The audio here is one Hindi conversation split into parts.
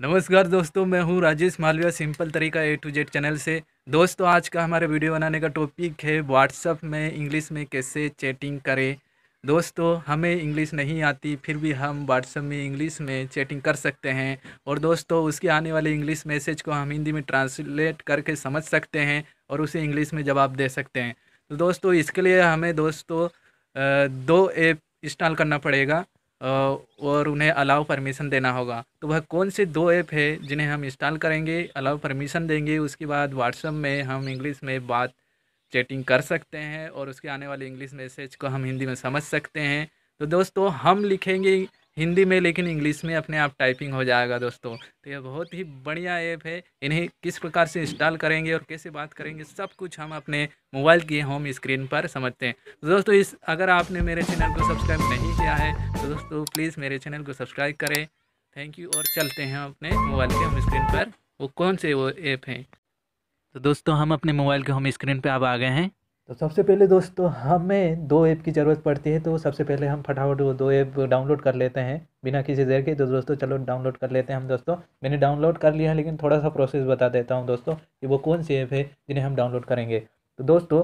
नमस्कार दोस्तों मैं हूं राजेश मालविया सिंपल तरीका ए टू जेड चैनल से दोस्तों आज का हमारे वीडियो बनाने का टॉपिक है व्हाट्सअप में इंग्लिश में कैसे चैटिंग करें दोस्तों हमें इंग्लिश नहीं आती फिर भी हम व्हाट्सअप में इंग्लिश में चैटिंग कर सकते हैं और दोस्तों उसके आने वाले इंग्लिश मैसेज को हम हिंदी में ट्रांसलेट करके समझ सकते हैं और उसे इंग्लिश में जवाब दे सकते हैं तो दोस्तों इसके लिए हमें दोस्तों दो ऐप इंस्टॉल करना पड़ेगा और उन्हें अलाउ परमिशन देना होगा तो वह कौन से दो ऐप है जिन्हें हम इंस्टॉल करेंगे अलाउ परमिशन देंगे उसके बाद व्हाट्सअप में हम इंग्लिश में बात चैटिंग कर सकते हैं और उसके आने वाले इंग्लिश मैसेज को हम हिंदी में समझ सकते हैं तो दोस्तों हम लिखेंगे हिंदी में लेकिन इंग्लिश में अपने आप टाइपिंग हो जाएगा दोस्तों तो यह बहुत ही बढ़िया ऐप है इन्हें किस प्रकार से इंस्टॉल करेंगे और कैसे बात करेंगे सब कुछ हम अपने मोबाइल की होम स्क्रीन पर समझते हैं तो दोस्तों इस अगर आपने मेरे चैनल को सब्सक्राइब नहीं किया है तो दोस्तों प्लीज़ मेरे चैनल को सब्सक्राइब करें थैंक यू और चलते हैं अपने मोबाइल के होम स्क्रीन पर वो कौन से वो ऐप हैं तो दोस्तों हम अपने मोबाइल के होम स्क्रीन पर अब आ गए हैं तो सबसे पहले दोस्तों हमें दो ऐप की ज़रूरत पड़ती है तो सबसे पहले हम फटाफट वो दो ऐप डाउनलोड कर लेते हैं बिना किसी देर के तो दोस्तों चलो डाउनलोड कर लेते हैं हम दोस्तों मैंने डाउनलोड कर लिया है लेकिन थोड़ा सा प्रोसेस बता देता हूँ दोस्तों कि वो कौन सी ऐप है जिन्हें हम डाउनलोड करेंगे तो दोस्तों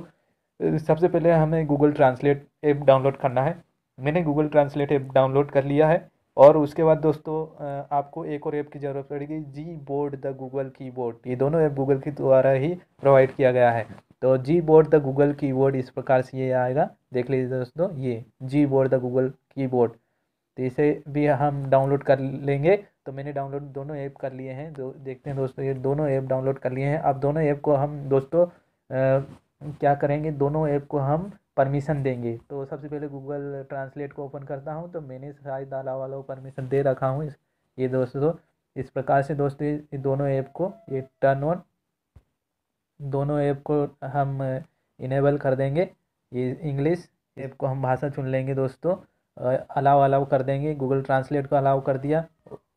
सबसे पहले हमें गूगल ट्रांसलेट ऐप डाउनलोड करना है मैंने गूगल ट्रांसलेट ऐप डाउनलोड कर लिया है और उसके बाद दोस्तों आपको एक और ऐप की ज़रूरत पड़ेगी Gboard the Google keyboard ये दोनों ऐप गूगल के द्वारा ही प्रोवाइड किया गया है तो Gboard the Google keyboard इस प्रकार से ये आएगा देख लीजिए दोस्तों ये Gboard the Google keyboard तो इसे भी हम डाउनलोड कर लेंगे तो मैंने डाउनलोड दोनों ऐप कर लिए हैं जो देखते हैं दोस्तों ये दोनों ऐप डाउनलोड कर लिए हैं अब दोनों ऐप को हम दोस्तों आ, क्या करेंगे दोनों ऐप को हम परमिशन देंगे तो सबसे पहले गूगल ट्रांसलेट को ओपन करता हूँ तो मैंने शायद दाला वाला को परमिशन दे रखा हूँ ये दोस्तों इस प्रकार से दोस्तों दोनों ऐप को ये टर्न ऑन दोनों ऐप को हम इनेबल कर देंगे ये इंग्लिश ऐप को हम भाषा चुन लेंगे दोस्तों अलाव अलाव कर देंगे गूगल ट्रांसलेट को अलाव कर दिया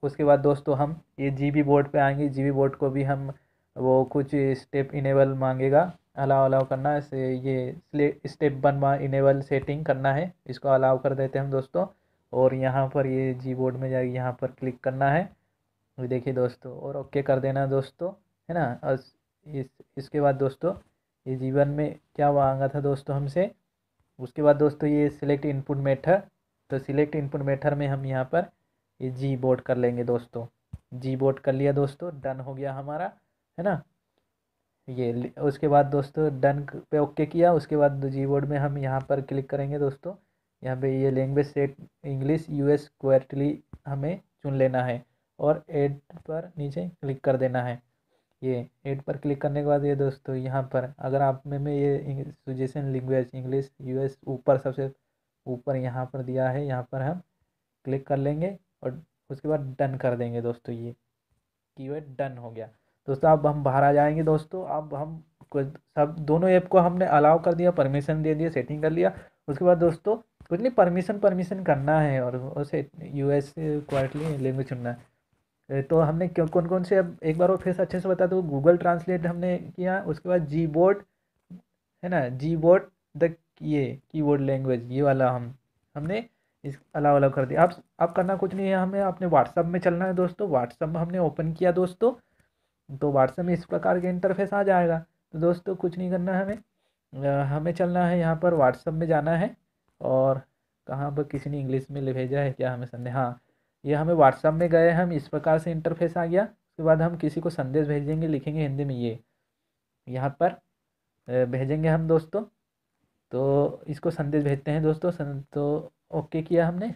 उसके बाद दोस्तों हम ये जी बोर्ड पे आएंगे जी बोर्ड को भी हम वो कुछ स्टेप इनेबल मांगेगा अलाव अलाव करना है ये स्टेप वन में इनेबल सेटिंग करना है इसको अलाव कर देते हैं हम दोस्तों और यहाँ पर ये जी बोर्ड में जाइए यहाँ पर क्लिक करना है देखिए दोस्तों और ओके कर देना दोस्तों है ना और इस इसके बाद दोस्तों ये जीवन में क्या मांगा था दोस्तों हमसे उसके बाद दोस्तों ये सिलेक्ट इनपुट मेथड तो सिलेक्ट इनपुट मेथड में हम यहाँ पर ये जी बोर्ड कर लेंगे दोस्तों जी बोर्ड कर लिया दोस्तों डन हो गया हमारा है ना ये उसके बाद दोस्तों डन पे ओके किया उसके बाद जी बोर्ड में हम यहाँ पर क्लिक करेंगे दोस्तों यहाँ पे ये लैंग्वेज सेट इंग्लिश यूएस क्वार्टली हमें चुन लेना है और एड पर नीचे क्लिक कर देना है ये एड पर क्लिक करने के बाद ये दोस्तों यहाँ पर अगर आप में में ये सुजेशन लैंग्वेज इंग्लिश यूएस ऊपर सबसे ऊपर यहाँ पर दिया है यहाँ पर हम क्लिक कर लेंगे और उसके बाद डन कर देंगे दोस्तों ये कीवर्ड डन हो गया दोस्तों अब हम बाहर आ जाएंगे दोस्तों अब हम सब दोनों ऐप को हमने अलाउ कर दिया परमिशन दे दिया सेटिंग कर लिया उसके बाद दोस्तों कुछ नहीं परमिशन परमिशन करना है और उसे यू एस क्वालिटली लैंग्वेज चुनना है तो हमने क्यों कौन कौन से अब एक बार और फिर से अच्छे से बता दो गूगल ट्रांसलेट हमने किया उसके बाद जी बोर्ड है ना जी बोर्ड द ये बोर्ड लैंग्वेज ये वाला हम हमने इस अलाव अलाव कर दिया अब अब करना कुछ नहीं है हमें अपने व्हाट्सअप में चलना है दोस्तों व्हाट्सअप में हमने ओपन किया दोस्तों तो व्हाट्सअप में इस प्रकार के इंटरफेस आ जाएगा तो दोस्तों कुछ नहीं करना है हमें हमें चलना है यहाँ पर व्हाट्सअप में जाना है और कहाँ पर किसी ने इंग्लिश में ले भेजा है क्या हमें संदेह हाँ ये हमें व्हाट्सअप में गए हम इस प्रकार से इंटरफेस आ गया उसके बाद हम किसी को संदेश भेजेंगे लिखेंगे हिंदी में ये यहाँ पर भेजेंगे हम दोस्तों तो इसको संदेश भेजते हैं दोस्तों तो ओके किया हमने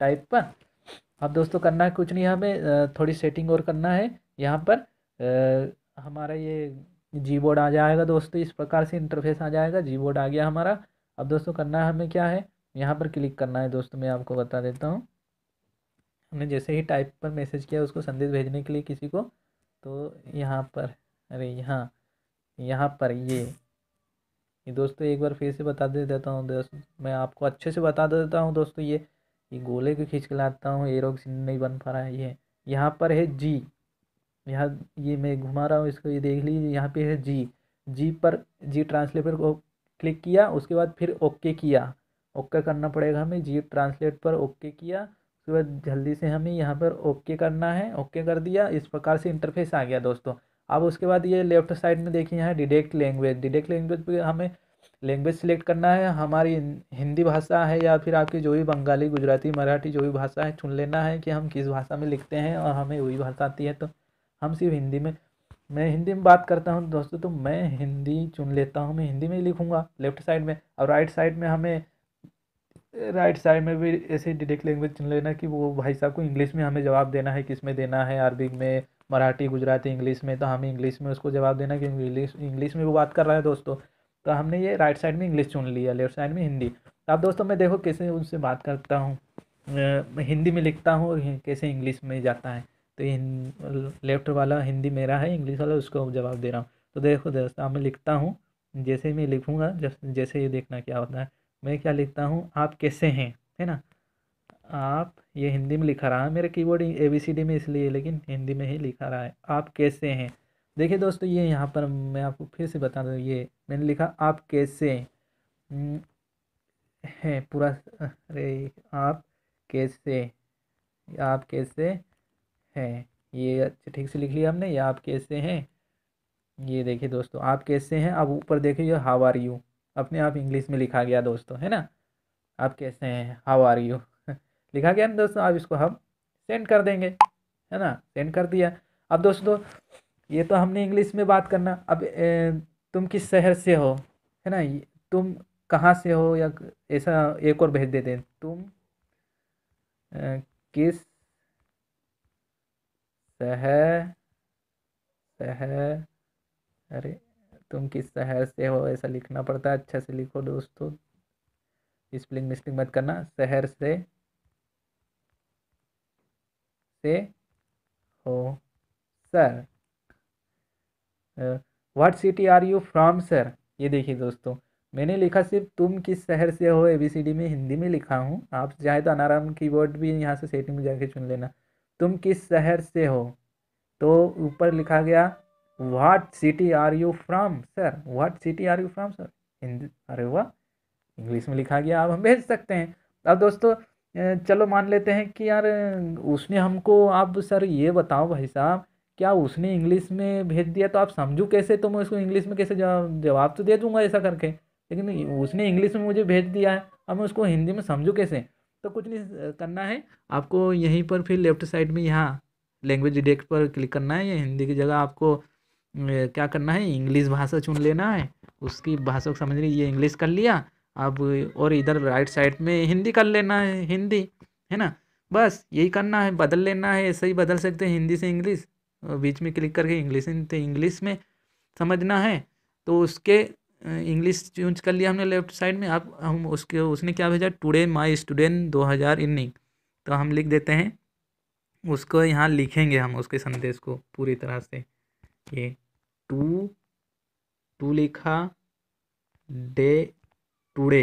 टाइप पर अब दोस्तों करना है कुछ नहीं हमें थोड़ी सेटिंग और करना है यहाँ पर हमारा ये जी बोर्ड आ जाएगा दोस्तों इस प्रकार से इंटरफेस आ जाएगा जी बोर्ड आ गया हमारा अब दोस्तों करना है हमें क्या है यहाँ पर क्लिक करना है दोस्तों मैं आपको बता देता हूँ हमने जैसे ही टाइप पर मैसेज किया उसको संदेश भेजने के लिए किसी को तो यहाँ पर अरे यहाँ यहाँ पर ये ये दोस्तों एक बार फिर से बता दे देता हूँ दोस्त मैं आपको अच्छे से बता देता हूँ दोस्तों ये ये गोले को खींच के लाता हूँ एरोक्स नहीं बन पा रहा है ये यहाँ पर है जी यहाँ ये मैं घुमा रहा हूँ इसको ये देख लीजिए यहाँ पे है जी जी पर जी ट्रांसलेटर को क्लिक किया उसके बाद फिर ओके किया ओके करना पड़ेगा हमें जी ट्रांसलेट पर ओके किया उसके बाद जल्दी से हमें यहाँ पर ओके करना है ओके कर दिया इस प्रकार से इंटरफेस आ गया दोस्तों अब उसके बाद ये लेफ्ट साइड में देखिए यहाँ डिडेक्ट लैंग्वेज डिडेक्ट लैंग्वेज पर हमें लैंग्वेज सिलेक्ट करना है हमारी हिंदी भाषा है या फिर आपकी जो भी बंगाली गुजराती मराठी जो भी भाषा है चुन लेना है कि हम किस भाषा में लिखते हैं और हमें वही भाषा आती है तो हम सिर्फ हिंदी में मैं हिंदी में बात करता हूँ दोस्तों तो मैं हिंदी चुन लेता हूँ मैं हिंदी में ही लिखूँगा लेफ्ट साइड में और राइट साइड में हमें राइट साइड में भी ऐसे डिटेक्ट लैंग्वेज चुन लेना कि वो भाई साहब को इंग्लिश में हमें जवाब देना है किस में देना है अरबिक में मराठी गुजराती इंग्लिश में तो हमें इंग्लिश में उसको जवाब देना क्योंकि इंग्लिश इंग्लिश में वो बात कर रहा है दोस्तों तो हमने ये राइट साइड में इंग्लिश चुन लिया लेफ्ट साइड में हिंदी तो अब दोस्तों मैं देखो कैसे उनसे बात करता हूँ हिंदी में लिखता हूँ कैसे इंग्लिश में जाता है तो लेफ्ट वाला हिंदी मेरा है इंग्लिश वाला उसको जवाब दे रहा हूँ तो देखो दोस्तों अब मैं लिखता हूँ जैसे मैं लिखूँगा जैसे ये देखना क्या होता है मैं क्या लिखता हूँ आप कैसे हैं है ना आप ये हिंदी में लिखा रहा है मेरे keyboard A B C D में इसलिए लेकिन हिंदी में ही लिखा रहा है आप कैसे हैं देखिए दोस्तों ये यहाँ पर मैं आपको फिर से बता दूँ ये मैंने लिखा आप कैसे हैं पूरा अरे आप कैसे आप कैसे हैं ये अच्छा ठीक से लिख लिया हमने ये आप कैसे हैं ये देखिए दोस्तों आप कैसे हैं अब ऊपर देखिए हाउ आर यू अपने आप इंग्लिश में लिखा गया दोस्तों है ना आप कैसे हैं हाउ आर यू लिखा गया ना दोस्तों आप इसको हम सेंड कर देंगे है ना सेंड कर दिया अब दोस्तों ये तो हमने इंग्लिश में बात करना अब ए, तुम किस शहर से हो है ना तुम कहाँ से हो या ऐसा एक और भेज देते हैं तुम ए, किस शहर शहर अरे तुम किस शहर से हो ऐसा लिखना पड़ता है अच्छे से लिखो दोस्तों स्पेलिंग मिस्लिंग मत करना शहर से से हो sir what city are you from sir ये देखिए दोस्तों मैंने लिखा सिर्फ तुम किस शहर से हो ए बी सी डी में हिंदी में लिखा हूँ आप चाहे तो अनाराम कीबोर्ड भी यहाँ से सेटिंग में जाके चुन लेना तुम किस शहर से हो तो ऊपर लिखा गया what city are you from sir what city are you from sir Hindi अरे वाह इंग्लिश में लिखा गया आप हम भेज सकते हैं अब दोस्तों चलो मान लेते हैं कि यार उसने हमको आप सर ये बताओ भाई साहब क्या उसने इंग्लिश में भेज दिया तो आप समझू कैसे तो मैं उसको इंग्लिश में कैसे जवाब जवाब तो दे दूंगा ऐसा करके लेकिन उसने इंग्लिश में मुझे भेज दिया है अब मैं उसको हिंदी में समझू कैसे तो कुछ नहीं करना है आपको यहीं पर फिर लेफ्ट साइड में यहाँ लैंग्वेज डिटेक्ट पर क्लिक करना है या हिंदी की जगह आपको क्या करना है इंग्लिश भाषा चुन लेना है उसकी भाषा को समझ लीजिए ये इंग्लिश कर लिया अब और इधर राइट साइड में हिंदी कर लेना है हिंदी है ना बस यही करना है बदल लेना है ऐसे ही बदल सकते हैं हिंदी से इंग्लिश बीच में क्लिक करके इंग्लिश से तो इंग्लिश में समझना है तो उसके इंग्लिश चूज कर लिया हमने लेफ्ट साइड में आप हम उसके उसने क्या भेजा टुडे माई स्टूडेंट दो हज़ार इन्नी तो हम लिख देते हैं उसको यहाँ लिखेंगे हम उसके संदेश को पूरी तरह से ये टू टू लिखा डे टूडे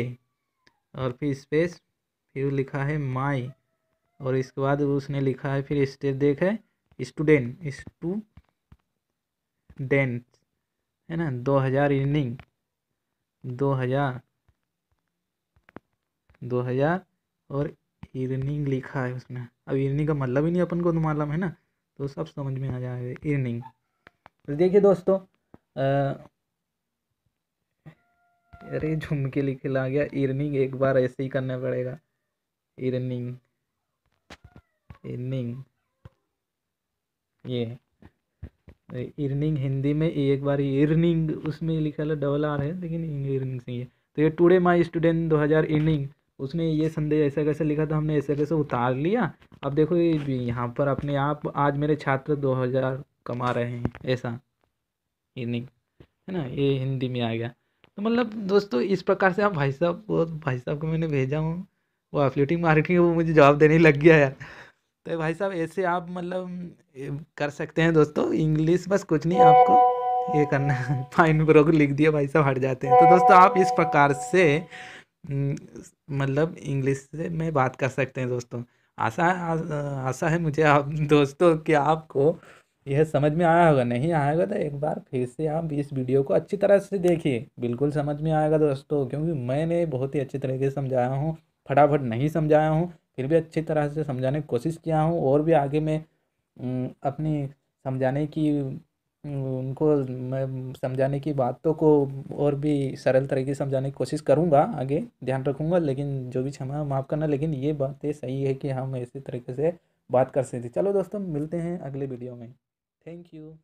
और फिर स्पेस फिर लिखा है माई और इसके बाद उसने लिखा है फिर स्टेप देख है स्टूडेंट स्टूडेंट है ना दो हज़ार इनिंग दो हज़ार दो हज़ार और इर्निंग लिखा है उसमें अब इर्निंग का मतलब ही नहीं अपन को तो मालूम है ना तो सब समझ में आ जाएगा इर्निंग तो देखिए दोस्तों अरे झुमके लिखे ला गया इर्निंग एक बार ऐसे ही करना पड़ेगा इर्निंग इर्निंग ये इर्निंग हिंदी में एक बार इर्निंग उसमें लिखा है डबल आर है लेकिन इर्निंग सही है तो ये टुडे माई स्टूडेंट दो हज़ार इरनिंग उसने ये संदेश ऐसा कैसे लिखा था हमने ऐसे कैसे उतार लिया अब देखो यहाँ पर अपने आप आज मेरे छात्र दो हज़ार कमा रहे हैं ऐसा ये नहीं है ना ये हिंदी में आ गया तो मतलब दोस्तों इस प्रकार से आप भाई साहब वो भाई साहब को मैंने भेजा हूँ वो एफलेटिक मार्केटिंग वो मुझे जवाब देने लग गया यार तो भाई साहब ऐसे आप मतलब कर सकते हैं दोस्तों इंग्लिश बस कुछ नहीं आपको ये करना है फाइन ब्रो को लिख दिया भाई साहब हट जाते हैं तो दोस्तों आप इस प्रकार से हम्म, मतलब इंग्लिश से मैं बात कर सकते हैं दोस्तों आशा आशा है मुझे आप दोस्तों कि आपको यह समझ में आया होगा नहीं आएगा तो एक बार फिर से आप इस वीडियो को अच्छी तरह से देखिए बिल्कुल समझ में आएगा दोस्तों क्योंकि मैंने बहुत ही अच्छी तरीके से समझाया हूँ फटाफट नहीं समझाया हूँ फिर भी अच्छी तरह से समझाने की कोशिश किया हूँ और भी आगे मैं अपनी समझाने की उनको मैं समझाने की बातों को और भी सरल तरीके से समझाने की कोशिश करूँगा आगे ध्यान रखूँगा लेकिन जो भी क्षमा माफ़ करना लेकिन ये बातें सही है कि हम ऐसे तरीके से बात कर सकते चलो दोस्तों मिलते हैं अगले वीडियो में Thank you.